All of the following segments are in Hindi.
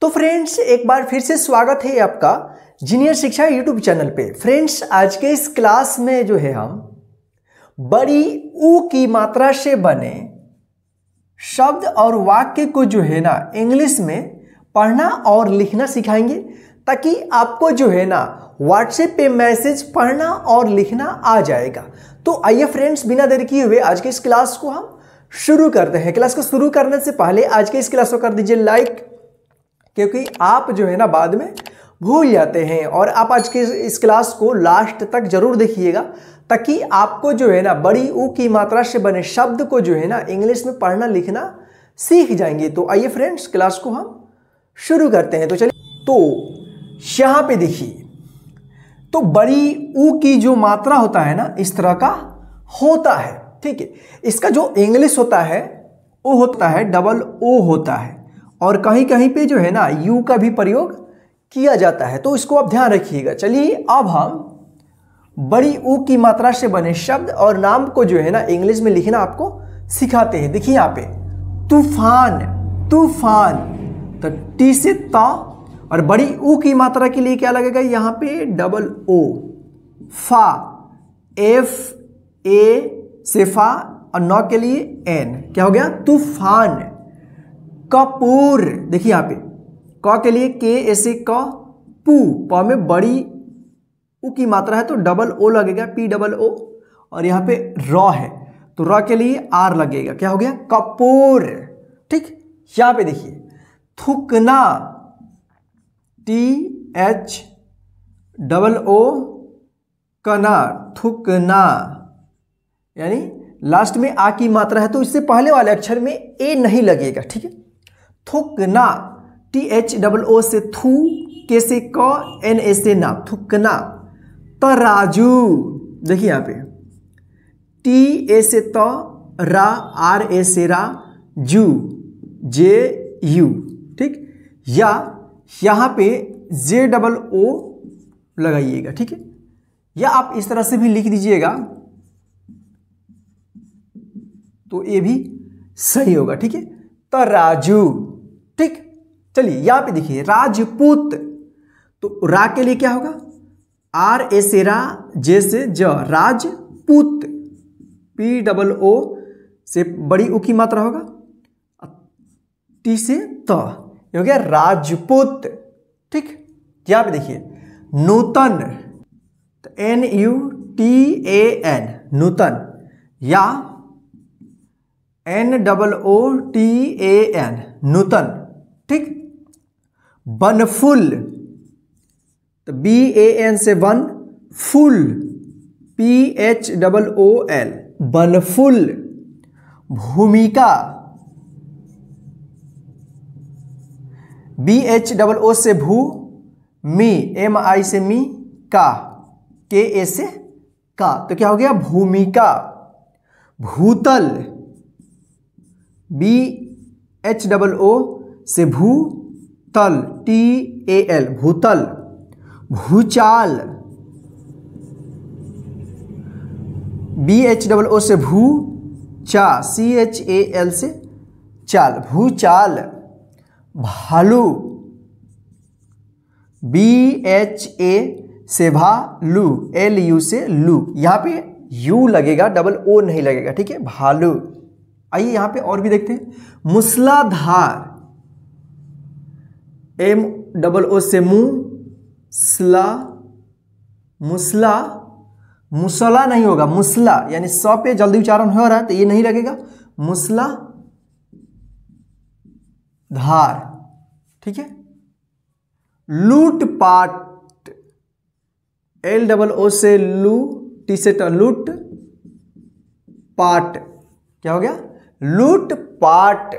तो फ्रेंड्स एक बार फिर से स्वागत है आपका जीनियर शिक्षा यूट्यूब चैनल पे फ्रेंड्स आज के इस क्लास में जो है हम बड़ी ऊ की मात्रा से बने शब्द और वाक्य को जो है ना इंग्लिश में पढ़ना और लिखना सिखाएंगे ताकि आपको जो है ना व्हाट्सएप पे मैसेज पढ़ना और लिखना आ जाएगा तो आइए फ्रेंड्स बिना देर किए हुए आज के इस क्लास को हम शुरू करते हैं क्लास को शुरू करने से पहले आज के इस क्लास को कर दीजिए लाइक क्योंकि आप जो है ना बाद में भूल जाते हैं और आप आज के इस क्लास को लास्ट तक जरूर देखिएगा ताकि आपको जो है ना बड़ी ऊ की मात्रा से बने शब्द को जो है ना इंग्लिश में पढ़ना लिखना सीख जाएंगे तो आइए फ्रेंड्स क्लास को हम शुरू करते हैं तो चलिए तो यहाँ पे देखिए तो बड़ी ऊ की जो मात्रा होता है ना इस तरह का होता है ठीक है इसका जो इंग्लिश होता है वो होता है डबल ओ होता है और कहीं कहीं पे जो है ना यू का भी प्रयोग किया जाता है तो इसको आप ध्यान रखिएगा चलिए अब हम बड़ी ऊ की मात्रा से बने शब्द और नाम को जो है ना इंग्लिश में लिखना आपको सिखाते हैं देखिए यहाँ पे तूफान तूफान तो टी से ता और बड़ी ऊ की मात्रा के लिए क्या लगेगा यहाँ पे डबल ओ फा एफ ए से फा और नौ के लिए एन क्या हो गया तूफान कपूर देखिए यहाँ पे क के लिए के ऐसे क पू प में बड़ी उ की मात्रा है तो डबल ओ लगेगा पी डबल ओ और यहाँ पे र है तो र के लिए आर लगेगा क्या हो गया कपूर ठीक यहाँ पे देखिए थुकना टी एच डबल ओ कना थुकना यानी लास्ट में आ की मात्रा है तो इससे पहले वाले अक्षर में ए नहीं लगेगा ठीक है थुकना टी एच डबल ओ से थू के से क एन ए से ना थुकना तराजू देखिए यहाँ पे टी ए से त रा आर ए से रा जू जे यू ठीक या यहाँ पे जे डबल ओ लगाइएगा ठीक है या आप इस तरह से भी लिख दीजिएगा तो ये भी सही होगा ठीक है तराजू चलिए यहां पे देखिए राजपूत तो रा के लिए क्या होगा आर ए से रा जे से ज राजपूत पी डबल ओ से बड़ी ऊ की मात्रा होगा टी से त हो गया राजपूत ठीक यहां पे देखिए नूतन तो N U T A N नूतन या N double O T A N नूतन ठीक बनफुल तो बी ए एन से वन फुल P H double O L बनफुल भूमिका बी एच डबल ओ से भू मी एम आई से मी का के ए से का तो क्या हो गया भूमिका भूतल बी एच डबल ओ से भू तल टी ए एल भूतल भूचाल बी एच डबल ओ से भू चा सी एच ए एल से चाल भूचाल भालू बी एच ए से भा लू एल यू से लू यहाँ पे यू लगेगा डबल ओ नहीं लगेगा ठीक है भालू आइए यहाँ पे और भी देखते हैं मूसलाधार एम डबल ओ से मुंह स्ला मुसला मुसला नहीं होगा मुसला यानी स पे जल्दी उच्चारण हो रहा है तो ये नहीं लगेगा मुसला धार ठीक है लूटपाट एल डबल ओ से लू टी से लूट पाट क्या हो गया लूट पाट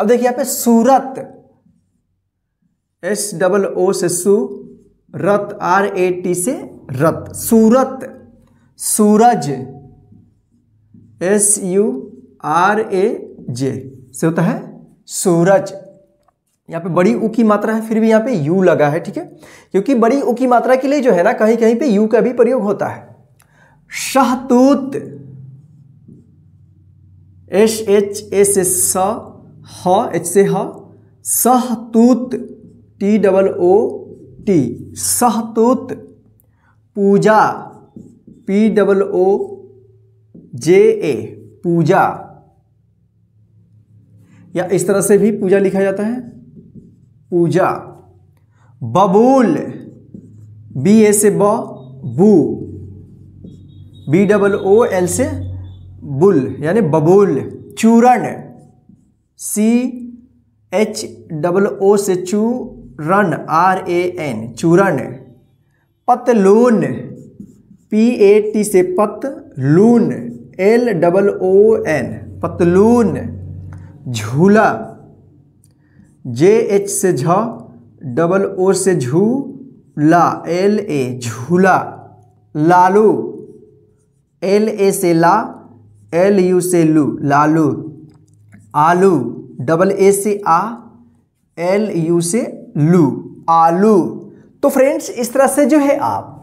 अब देखिए यहाँ पे सूरत एस डबल ओ से सु रत आर ए टी से रत सूरत सूरज S U R A J से होता है सूरज यहाँ पे बड़ी ऊ की मात्रा है फिर भी यहाँ पे यू लगा है ठीक है क्योंकि बड़ी ऊ की मात्रा के लिए जो है ना कहीं कहीं पे यू का भी प्रयोग होता है शहतूत एस एच एस एस स एच से हूत टी डबल ओ टी सहतूत पूजा पी डबल ओ जे ए पूजा या इस तरह से भी पूजा लिखा जाता है पूजा बबूल बी ए से ब बू बी डबल ओ एल से बुल यानी बबूल चूरण सी एच डबल ओ से चू रन आर ए एन चूरन पतलून पी ए टी से पतलून एल डबल ओ एन पतलून झूला जे एच से झ डबल ओ से झू ला एल ए झूला लालू एल ए से ला एल यू से लू लालू आलू डबल ए से आ एल यू से लू आलू तो फ्रेंड्स इस तरह से जो है आप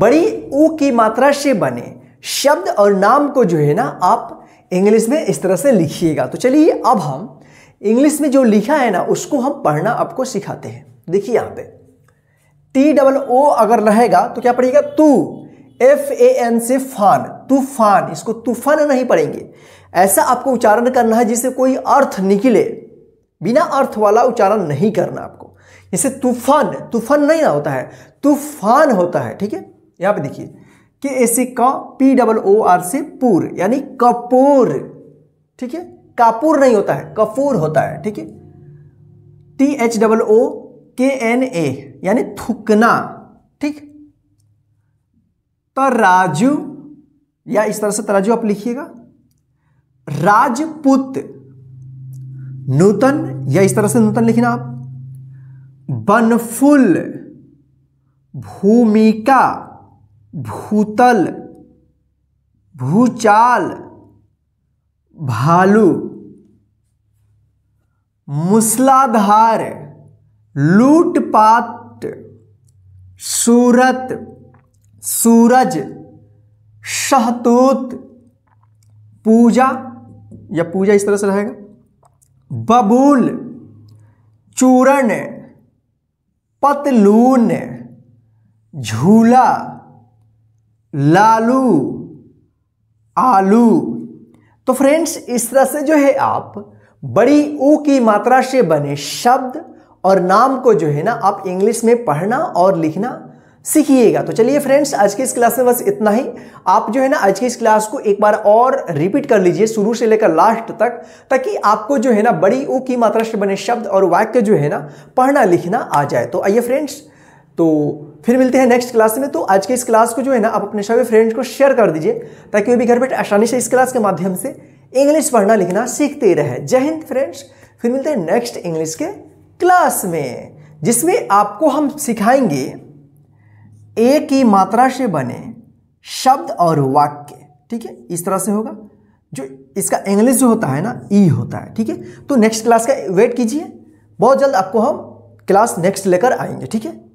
बड़ी उ की मात्रा से बने शब्द और नाम को जो है ना आप इंग्लिश में इस तरह से लिखिएगा तो चलिए अब हम इंग्लिश में जो लिखा है ना उसको हम पढ़ना आपको सिखाते हैं देखिए यहां पे टी डबल ओ अगर रहेगा तो क्या पढ़ेगा तू एफ ए एन से फान तूफान इसको तूफान नहीं पढ़ेंगे ऐसा आपको उच्चारण करना है जिसे कोई अर्थ निकले बिना अर्थ वाला उच्चारण नहीं करना आपको इसे तूफान तूफान नहीं होता है तूफान होता है ठीक है यहाँ पे देखिए कि एसी क पी डबल ओ आर से पूर यानी कपूर ठीक है कापूर नहीं होता है कपूर होता है ठीक है टी एच डबल ओ के एन ए यानी थुकना ठीक तराजू या इस तरह से तराजू आप लिखिएगा राजपूत नूतन या इस तरह से नूतन लिखना आप बनफुल भूमिका भूतल भूचाल भालू मूसलाधार लूटपाट सूरत सूरज शहतूत पूजा या पूजा इस तरह से रहेगा बबूल चूरण पतलून झूला लालू आलू तो फ्रेंड्स इस तरह से जो है आप बड़ी ऊ की मात्रा से बने शब्द और नाम को जो है ना आप इंग्लिश में पढ़ना और लिखना सीखिएगा तो चलिए फ्रेंड्स आज की इस क्लास में बस इतना ही आप जो है ना आज की इस क्लास को एक बार और रिपीट कर लीजिए शुरू से लेकर लास्ट तक ताकि आपको जो है ना बड़ी ओ की मात्रा से बने शब्द और वाक्य जो है ना पढ़ना लिखना आ जाए तो आइए फ्रेंड्स तो फिर मिलते हैं नेक्स्ट क्लास में तो आज के इस क्लास को जो है ना आप अपने सभी फ्रेंड्स को शेयर कर दीजिए ताकि वे भी घर बैठे आसानी से इस क्लास के माध्यम से इंग्लिश पढ़ना लिखना सीखते रहे जय हिंद फ्रेंड्स फिर मिलते हैं नेक्स्ट इंग्लिश के क्लास में जिसमें आपको हम सिखाएंगे ए की मात्रा से बने शब्द और वाक्य ठीक है इस तरह से होगा जो इसका इंग्लिश जो होता है ना ई e होता है ठीक है तो नेक्स्ट क्लास का वेट कीजिए बहुत जल्द आपको हम क्लास नेक्स्ट लेकर आएंगे ठीक है